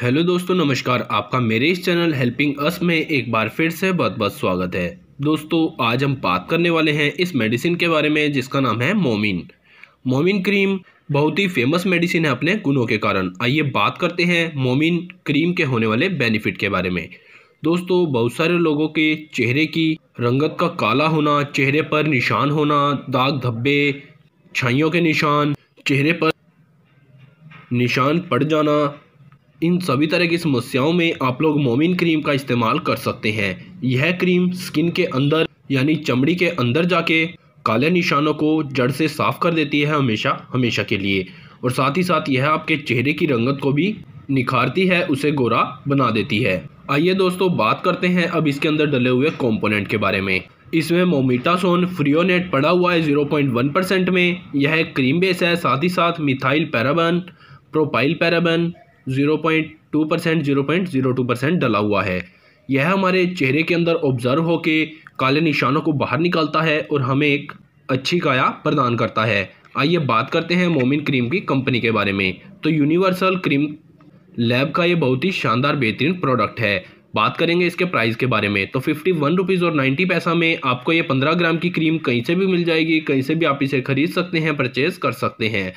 hello दोस्तों नमस्कार आपका मेरे इस चैनल हेल्पिंग अस में एक बार फिर से बहुत बहुत स्वागत है दोस्तों आज हम बात करने वाले हैं इस मेडिसिन के बारे में जिसका नाम है मोमिन मोमिन क्रीम बहुत ही फेमस मेडिसिन है अपने गुणों के कारण आइए बात करते हैं मोमिन क्रीम के होने वाले बेनिफिट के बारे में दोस्तों बहुत सारे लोगों के चेहरे की रंगत का काला होना चेहरे पर निशान होना दाग धब्बे छाइयों के निशान चेहरे पर निशान पड़ जाना इन सभी तरह की समस्याओं में आप लोग मोमिन क्रीम का इस्तेमाल कर सकते हैं यह क्रीम स्किन के अंदर यानी चमड़ी के अंदर जाके काले निशानों को जड़ से साफ कर देती है हमेशा हमेशा के लिए और साथ ही साथ यह आपके चेहरे की रंगत को भी निखारती है उसे गोरा बना देती है आइए दोस्तों बात करते हैं अब इसके अंदर डले हुए कॉम्पोनेंट के बारे में इसमें मोमिटासोन फ्रियोनेट पड़ा हुआ है वन परसेंट में यह एक क्रीम बेस है साथ ही साथ methyl paraben propyl paraben zero point two percent zero point zero two percent डला हुआ है यह हमारे चेहरे के अंदर ऑब्ज़र्व होके काले निशानों को बाहर निकालता है और हमें एक अच्छी काया प्रदान करता है आइए बात करते हैं मोमिन क्रीम की कंपनी के बारे में तो यूनिवर्सल क्रीम लैब का ये बहुत ही शानदार बेहतरीन प्रोडक्ट है बात करेंगे इसके प्राइस के बारे में तो फिफ्टी वन रुपीज़ और नाइन्टी पैसा में आपको ये पंद्रह ग्राम की क्रीम कहीं से भी मिल जाएगी कहीं से भी आप इसे खरीद सकते हैं परचेज़ कर सकते हैं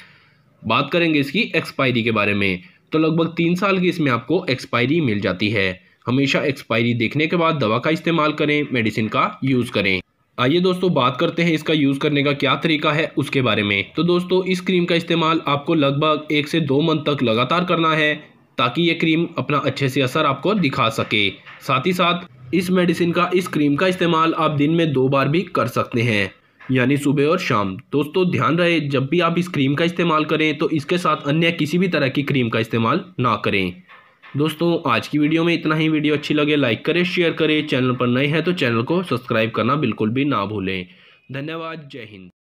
बात करेंगे इसकी एक्सपायरी के बारे में तो लगभग तीन साल की इसमें आपको एक्सपायरी मिल जाती है हमेशा एक्सपायरी देखने के बाद दवा का इस्तेमाल करें मेडिसिन का यूज़ करें आइए दोस्तों बात करते हैं इसका यूज़ करने का क्या तरीका है उसके बारे में तो दोस्तों इस क्रीम का इस्तेमाल आपको लगभग एक से दो मंथ तक लगातार करना है ताकि ये क्रीम अपना अच्छे से असर आपको दिखा सके साथ ही साथ इस मेडिसिन का इस क्रीम का इस्तेमाल आप दिन में दो बार भी कर सकते हैं यानी सुबह और शाम दोस्तों ध्यान रहे जब भी आप इस क्रीम का इस्तेमाल करें तो इसके साथ अन्य किसी भी तरह की क्रीम का इस्तेमाल ना करें दोस्तों आज की वीडियो में इतना ही वीडियो अच्छी लगे लाइक करें शेयर करें चैनल पर नए हैं तो चैनल को सब्सक्राइब करना बिल्कुल भी ना भूलें धन्यवाद जय हिंद